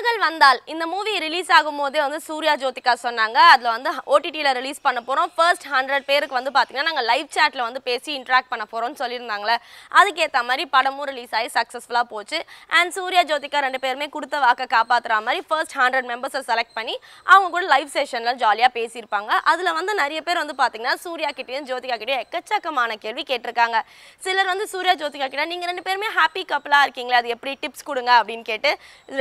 மருமகள் வந்தால் இந்த மூவி ரிலீஸ் ஆகும் போதே வந்து சூர்யா ஜோதிகா சொன்னாங்க அதில் வந்து ஓடிடியில் ரிலீஸ் பண்ண போகிறோம் ஃபர்ஸ்ட் ஹண்ட்ரட் பேருக்கு வந்து பார்த்தீங்கன்னா நாங்கள் லைவ் சேட்டில் வந்து பேசி இன்ட்ராக்ட் பண்ண போகிறோம்னு சொல்லியிருந்தாங்களே அதுக்கேற்ற மாதிரி படமும் ரிலீஸ் ஆகி சக்ஸஸ்ஃபுல்லாக போச்சு அண்ட் சூர்யா ஜோதிகா ரெண்டு பேருமே கொடுத்த வாக்கை காப்பாற்றுற மாதிரி ஃபர்ஸ்ட் ஹண்ட்ரட் மெம்பர்ஸை செலக்ட் பண்ணி அவங்க கூட லைவ் செஷனில் ஜாலியாக பேசியிருப்பாங்க அதில் வந்து நிறைய பேர் வந்து பார்த்தீங்கன்னா சூர்யா கிட்டேயும் ஜோதிகா கிட்டேயும் எக்கச்சக்கமான கேள்வி கேட்டிருக்காங்க சிலர் வந்து சூர்யா ஜோதிகா கிட்ட நீங்கள் ரெண்டு பேருமே ஹாப்பி கப்பலாக இருக்கீங்களா அது எப்படி டிப்ஸ் கொடுங்க அப்படின்னு கேட்டு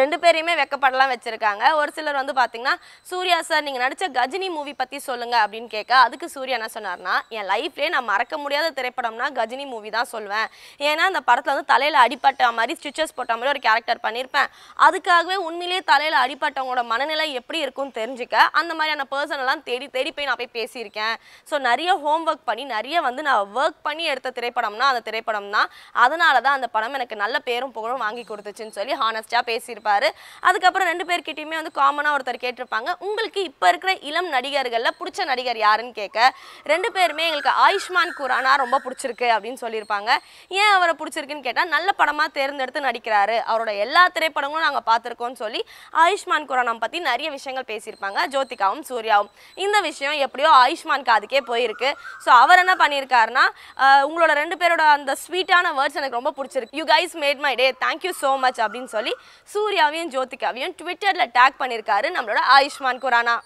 ரெண்டு பேரையுமே விளக்கப்படலாம் வச்சிருக்காங்க ஒரு சிலர் வந்து பார்த்தீங்கன்னா சூர்யா சார் நீங்கள் நடித்த கஜினி மூவி பற்றி சொல்லுங்க அப்படின்னு கேட்க அதுக்கு சூர்யா என்ன சொன்னார்னா என் லைஃப்லேயே நான் மறக்க முடியாத திரைப்படம்னா கஜினி மூவி தான் சொல்லுவேன் ஏன்னா அந்த படத்தில் வந்து தலையில் அடிப்பட்ட மாதிரி ஸ்டிச்சஸ் போட்ட மாதிரி ஒரு கேரக்டர் பண்ணியிருப்பேன் அதுக்காகவே உண்மையிலேயே தலையில் அடிப்பட்டவங்களோட மனநிலை எப்படி இருக்கும்னு தெரிஞ்சுக்க அந்த மாதிரியான பர்சனெல்லாம் தேடி தேடி போய் நான் போய் பேசியிருக்கேன் ஸோ நிறைய ஹோம் ஒர்க் பண்ணி நிறைய வந்து நான் ஒர்க் பண்ணி எடுத்த திரைப்படம்னா அந்த திரைப்படம் தான் அதனால தான் அந்த படம் எனக்கு நல்ல பேரும் புகழும் வாங்கி கொடுத்துச்சுன்னு சொல்லி ஹானஸ்டாக பேசியிருப்பாரு அதுக்கப்புறம் ரெண்டு பேர்கிட்டையுமே வந்து காமனாக ஒருத்தர் கேட்டிருப்பாங்க உங்களுக்கு இப்போ இருக்கிற இளம் நடிகர்களில் பிடிச்ச நடிகர் யாருன்னு கேட்க ரெண்டு பேருமே எங்களுக்கு ஆயுஷ்மான் குரானா ரொம்ப பிடிச்சிருக்கு அப்படின்னு சொல்லியிருப்பாங்க ஏன் அவரை பிடிச்சிருக்குன்னு கேட்டால் நல்ல படமாக தேர்ந்தெடுத்து நடிக்கிறாரு அவரோட எல்லா திரைப்படங்களும் நாங்கள் பார்த்துருக்கோம்னு சொல்லி ஆயுஷ்மான் குரானா பற்றி நிறைய விஷயங்கள் பேசியிருப்பாங்க ஜோதிகாவும் சூர்யாவும் இந்த விஷயம் எப்படியோ ஆயுஷ்மான் காதுக்கே போயிருக்கு ஸோ அவர் என்ன பண்ணியிருக்காருன்னா உங்களோட ரெண்டு பேரோட அந்த ஸ்வீட்டான வேர்ட்ஸ் எனக்கு ரொம்ப பிடிச்சிருக்கு you guys made my day thank you so much அப்படின்னு சொல்லி சூர்யாவையும் ஜோதிகா அமெரிக்காவையும் ட்விட்டரில் டேக் பண்ணியிருக்காரு நம்மளோட ஆயுஷ்மான் குரானா